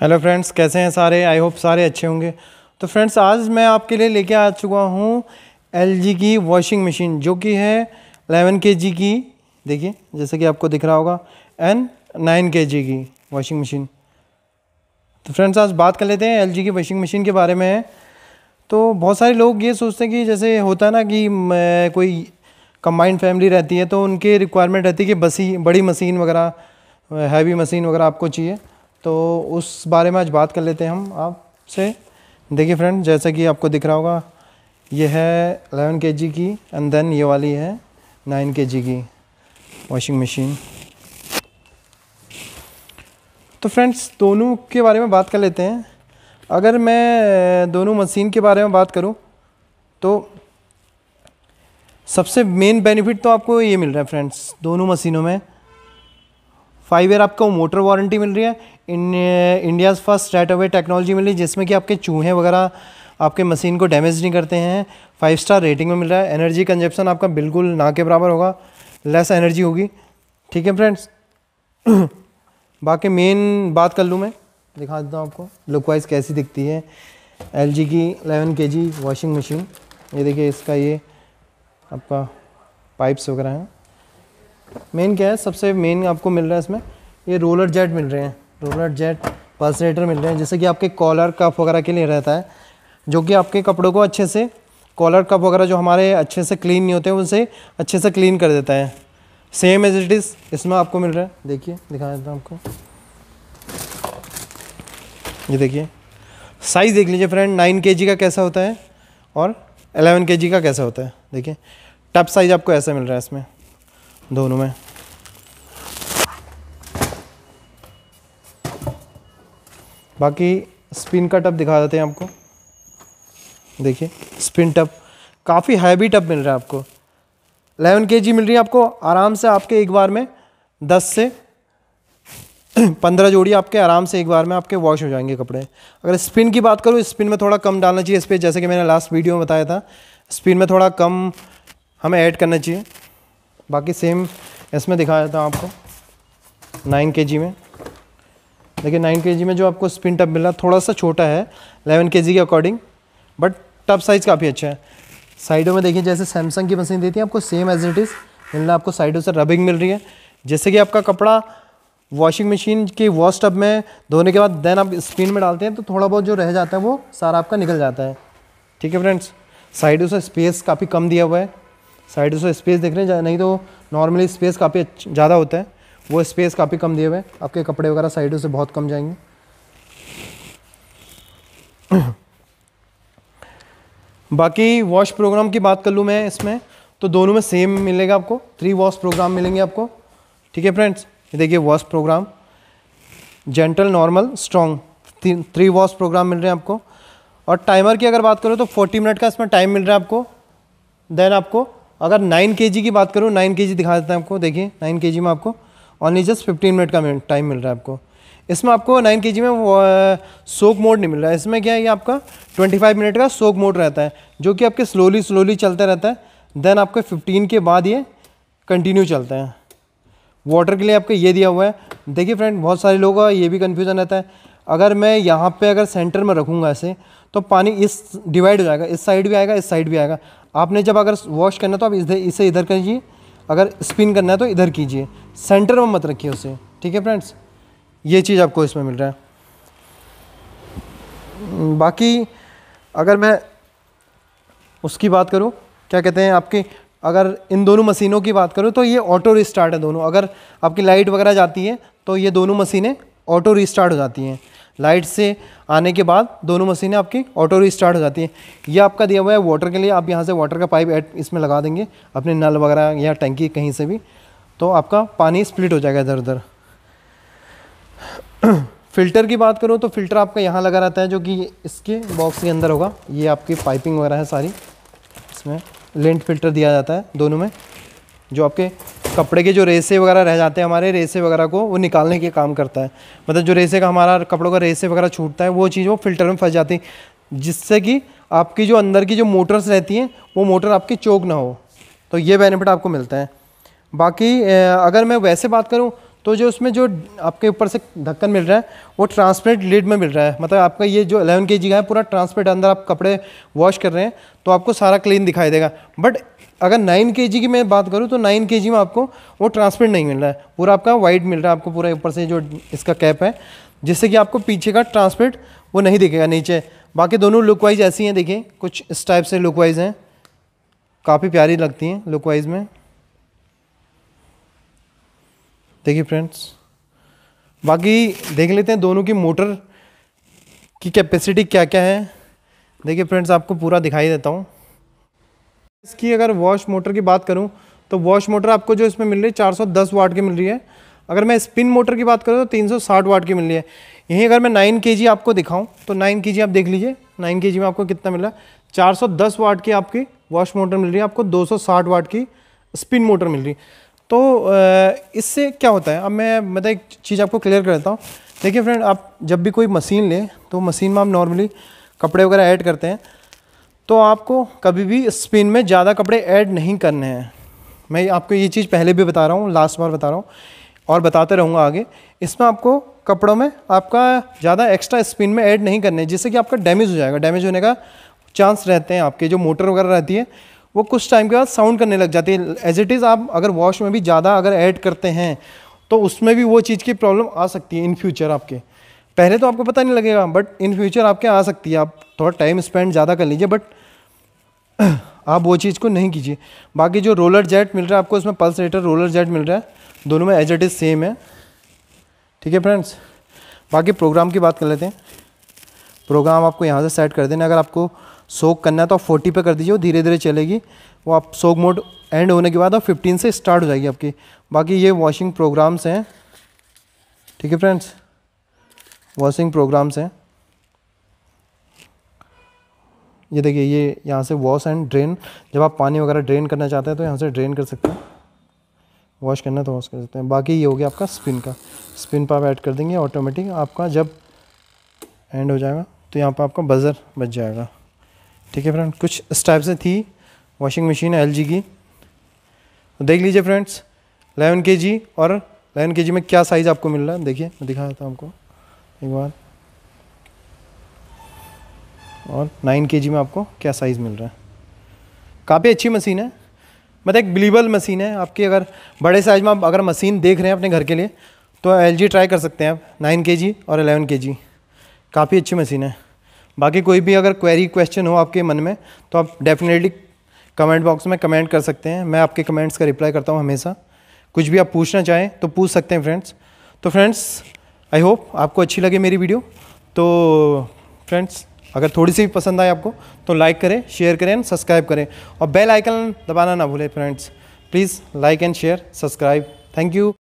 hello friends कैसे हैं सारे आई होप सारे अच्छे होंगे तो फ्रेंड्स आज मैं आपके लिए लेके आ चुका हूँ एल की वॉशिंग मशीन जो कि है 11 के की देखिए जैसे कि आपको दिख रहा होगा एंड 9 के की वॉशिंग मशीन तो फ्रेंड्स आज बात कर लेते हैं एल की वॉशिंग मशीन के बारे में तो बहुत सारे लोग ये सोचते हैं कि जैसे होता है ना कि कोई कम्बाइंड फैमिली रहती है तो उनके रिक्वायरमेंट रहती है कि बसी बड़ी मशीन वगैरह हैवी मशीन वगैरह आपको चाहिए तो उस बारे में आज बात कर लेते हैं हम आपसे देखिए फ्रेंड जैसा कि आपको दिख रहा होगा ये है अलेवन के जी की एंड देन ये वाली है नाइन के जी की वॉशिंग मशीन तो फ्रेंड्स दोनों के बारे में बात कर लेते हैं अगर मैं दोनों मशीन के बारे में बात करूं तो सबसे मेन बेनिफिट तो आपको ये मिल रहा है फ्रेंड्स दोनों मशीनों में फाइव ईयर आपको मोटर वारंटी मिल रही है in India's first straight away technology मिल रही है जिसमें कि आपके चूहे वगैरह आपके मशीन को डैमेज नहीं करते हैं फाइव स्टार रेटिंग में मिल रहा है एनर्जी कंजप्शन आपका बिल्कुल ना के बराबर होगा लेस एनर्जी होगी ठीक है फ्रेंड्स बाकी मेन बात कर लूँ मैं दिखा देता हूँ आपको लुक वाइज कैसी दिखती है एल की एलेवन के वॉशिंग मशीन ये देखिए इसका ये आपका पाइप्स वगैरह हैं मेन क्या है सबसे मेन आपको मिल रहा है इसमें ये रोलर जेट मिल रहे हैं रोलर जेट पल्सरेटर मिल रहे हैं जैसे कि आपके कॉलर कप वगैरह के लिए रहता है जो कि आपके कपड़ों को अच्छे से कॉलर कप वगैरह जो हमारे अच्छे से क्लीन नहीं होते उनसे अच्छे से क्लीन कर देता है सेम एज इट इज़ इसमें आपको मिल रहा है देखिए दिखा देता हूँ आपको ये देखिए साइज़ देख लीजिए फ्रेंड नाइन के का कैसा होता है और एलेवन के का कैसा होता है देखिए टप साइज़ आपको ऐसा मिल रहा है इसमें दोनों में बाकी स्पिन का टप दिखा देते हैं आपको देखिए स्पिन टप काफ़ी हैवी टप मिल रहा है आपको 11 के मिल रही है आपको आराम से आपके एक बार में 10 से 15 जोड़ी आपके आराम से एक बार में आपके वॉश हो जाएंगे कपड़े अगर स्पिन की बात करूँ स्पिन में थोड़ा कम डालना चाहिए इस पर जैसे कि मैंने लास्ट वीडियो में बताया था स्पिन में थोड़ा कम हमें ऐड करना चाहिए बाकी सेम इसमें दिखाया था आपको नाइन के में देखिए नाइन के में जो आपको स्पिन टप मिला थोड़ा सा छोटा है एलेवन के के अकॉर्डिंग बट टप साइज़ काफ़ी अच्छा है साइडों में देखिए जैसे सैमसंग की मशीन देती है आपको सेम एज इट इज़ मिलना आपको साइडों से रबिंग मिल रही है जैसे कि आपका कपड़ा वॉशिंग मशीन के वॉश टब में धोने के बाद देन आप स्पिन में डालते हैं तो थोड़ा बहुत जो रह जाता है वो सारा आपका निकल जाता है ठीक है फ्रेंड्स साइडों से स्पेस काफ़ी कम दिया हुआ है साइड से स्पेस देख रहे हैं नहीं तो नॉर्मली स्पेस काफ़ी ज़्यादा होता है वो स्पेस काफ़ी कम दिए हुए आपके कपड़े वगैरह साइडों से बहुत कम जाएंगे बाकी वॉश प्रोग्राम की बात कर लूँ मैं इसमें तो दोनों में सेम मिलेगा आपको थ्री वॉश प्रोग्राम मिलेंगे आपको ठीक है फ्रेंड्स ये देखिए wash program gentle normal strong three wash program मिल रहे हैं आपको और टाइमर की अगर बात करो तो 40 मिनट का इसमें टाइम मिल रहा है आपको देन आपको अगर नाइन के की बात करूँ नाइन के दिखा देता है आपको देखिए नाइन के में आपको ऑनली जस्ट फिफ्टीन मिनट का टाइम मिल रहा है आपको इसमें आपको नाइन के में सोक मोड नहीं मिल रहा है इसमें क्या है ये आपका ट्वेंटी फाइव मिनट का सोक मोड रहता है जो कि आपके स्लोली स्लोली चलता रहता है देन आपके फिफ्टीन के बाद ये कंटिन्यू चलता है वाटर के लिए आपके ये दिया हुआ है देखिए फ्रेंड बहुत सारे लोगों का ये भी कन्फ्यूज़न रहता है अगर मैं यहाँ पर अगर सेंटर में रखूँगा ऐसे तो पानी इस डिवाइड हो जाएगा इस साइड भी आएगा इस साइड भी आएगा आपने जब अगर वॉश करना तो आप इधर इसे इधर कीजिए अगर स्पिन करना है तो इधर कीजिए सेंटर में मत रखिए उसे ठीक है फ्रेंड्स ये चीज़ आपको इसमें मिल रहा है बाकी अगर मैं उसकी बात करूँ क्या कहते हैं आपकी अगर इन दोनों मशीनों की बात करूँ तो ये ऑटो रिस्टार्ट है दोनों अगर आपकी लाइट वगैरह जाती है तो ये दोनों मशीनें ऑटो रिस्टार्ट हो जाती हैं लाइट से आने के बाद दोनों मशीनें आपकी ऑटो रिस्टार्ट हो जाती हैं यह आपका दिया हुआ है वाटर के लिए आप यहाँ से वाटर का पाइप ऐड इसमें लगा देंगे अपने नल वगैरह या टंकी कहीं से भी तो आपका पानी स्प्लिट हो जाएगा इधर उधर फ़िल्टर की बात करूँ तो फ़िल्टर आपका यहाँ लगा रहता है जो कि इसके बॉक्स के अंदर होगा ये आपकी पाइपिंग वगैरह है सारी इसमें लेंट फ़िल्टर दिया जाता है दोनों में जो आपके कपड़े के जो रेसे वगैरह रह जाते हैं हमारे रेसे वगैरह को वो निकालने के काम करता है मतलब जो रेसे का हमारा कपड़ों का रेसे वगैरह छूटता है वो चीज़ वो फिल्टर में फंस जाती है जिससे कि आपकी जो अंदर की जो मोटर्स रहती हैं वो मोटर आपकी चोक ना हो तो ये बेनिफिट आपको मिलता है बाकी अगर मैं वैसे बात करूँ तो जो उसमें जो आपके ऊपर से ढक्कन मिल रहा है वो ट्रांसपेरेंट लीड में मिल रहा है मतलब आपका ये जो अलेवन के जी का है पूरा ट्रांसपेरेंट अंदर आप कपड़े वॉश कर रहे हैं तो आपको सारा क्लीन दिखाई देगा बट अगर नाइन के जी की मैं बात करूँ तो नाइन के जी में आपको वो ट्रांसपेरेंट नहीं मिल रहा है पूरा आपका वाइट मिल रहा है आपको पूरा ऊपर से जो इसका कैप है जिससे कि आपको पीछे का ट्रांसपेरेंट वो नहीं दिखेगा नीचे बाकी दोनों लुक वाइज ऐसी हैं देखिए कुछ इस टाइप से लुक वाइज हैं काफ़ी प्यारी लगती हैं लुक वाइज में देखिए फ्रेंड्स बाकी देख लेते हैं दोनों की मोटर की कैपेसिटी क्या क्या है देखिए फ्रेंड्स आपको पूरा दिखाई देता हूँ इसकी अगर वॉश मोटर की बात करूँ तो वॉश मोटर आपको जो इसमें मिल रही है 410 वाट की मिल रही है अगर मैं स्पिन मोटर की बात करूँ तो 360 वाट की मिल रही है यहीं अगर मैं 9 के आपको दिखाऊँ तो 9 के आप देख लीजिए 9 के में आपको कितना मिला 410 वाट की आपकी वॉश मोटर मिल रही है आपको 260 वाट की स्पिन मोटर मिल रही है तो इससे क्या होता है अब मैं मतलब एक चीज़ आपको क्लियर कर देता हूँ देखिए फ्रेंड आप जब भी कोई मशीन लें तो मशीन में आप नॉर्मली कपड़े वगैरह ऐड करते हैं तो आपको कभी भी स्पिन में ज़्यादा कपड़े ऐड नहीं करने हैं मैं आपको ये चीज़ पहले भी बता रहा हूँ लास्ट बार बता रहा हूँ और बताते रहूँगा आगे इसमें आपको कपड़ों में आपका ज़्यादा एक्स्ट्रा स्पिन में ऐड नहीं करने जिससे कि आपका डैमेज हो जाएगा डैमेज होने का चांस रहते हैं आपके जो मोटर वगैरह रहती है वो कुछ टाइम के बाद साउंड करने लग जाती है एज इट इज़ आप अगर वॉश में भी ज़्यादा अगर ऐड करते हैं तो उसमें भी वो चीज़ की प्रॉब्लम आ सकती है इन फ्यूचर आपके पहले तो आपको पता नहीं लगेगा बट इन फ्यूचर आपके आ सकती है आप थोड़ा टाइम स्पेंड ज़्यादा कर लीजिए बट आप वो चीज़ को नहीं कीजिए बाकी जो रोलर जेट मिल रहा है आपको इसमें पल्स रेटर रोलर जेट मिल रहा है दोनों में एज इट इज़ सेम है ठीक है फ्रेंड्स बाकी प्रोग्राम की बात कर लेते हैं प्रोग्राम आपको यहाँ से सेट कर देना अगर आपको सोक करना है तो आप फोर्टी पे कर दीजिए वो धीरे धीरे चलेगी वो आप सोक मोड एंड होने के बाद आप फिफ्टीन से स्टार्ट हो जाएगी आपकी बाकी ये वॉशिंग प्रोग्राम्स हैं ठीक है फ्रेंड्स वॉशिंग प्रोग्राम्स हैं ये देखिए ये यहाँ से वॉश एंड ड्रेन जब आप पानी वगैरह ड्रेन करना चाहते हैं तो यहाँ से ड्रेन कर सकते हैं वॉश करना तो वॉश कर सकते हैं बाकी ये हो गया आपका स्पिन का स्पिन पर आप ऐड कर देंगे ऑटोमेटिक आपका जब एंड हो जाएगा तो यहाँ पर आपका बज़र बच जाएगा ठीक है फ्रेंड कुछ इस टाइप से थी वॉशिंग मशीन एल की तो देख लीजिए फ्रेंड्स एलेवन के जी और एलेवन के जी में क्या साइज़ आपको मिल रहा है देखिए मैं दिखा देता हूँ आपको एक बार और नाइन के जी में आपको क्या साइज़ मिल रहा है काफ़ी अच्छी मशीन है मतलब एक बिलीबल मशीन है आपकी अगर बड़े साइज़ में आप अगर मशीन देख रहे हैं अपने घर के लिए तो एल ट्राई कर सकते हैं आप नाइन के और एलेवन के काफ़ी अच्छी मशीन है बाकी कोई भी अगर क्वेरी क्वेश्चन हो आपके मन में तो आप डेफिनेटली कमेंट बॉक्स में कमेंट कर सकते हैं मैं आपके कमेंट्स का रिप्लाई करता हूँ हमेशा कुछ भी आप पूछना चाहें तो पूछ सकते हैं फ्रेंड्स तो फ्रेंड्स आई होप आपको अच्छी लगे मेरी वीडियो तो फ्रेंड्स अगर थोड़ी सी भी पसंद आए आपको तो लाइक करें शेयर करें एंड सब्सक्राइब करें और बेल आइकन दबाना ना भूलें friends please like and share subscribe thank you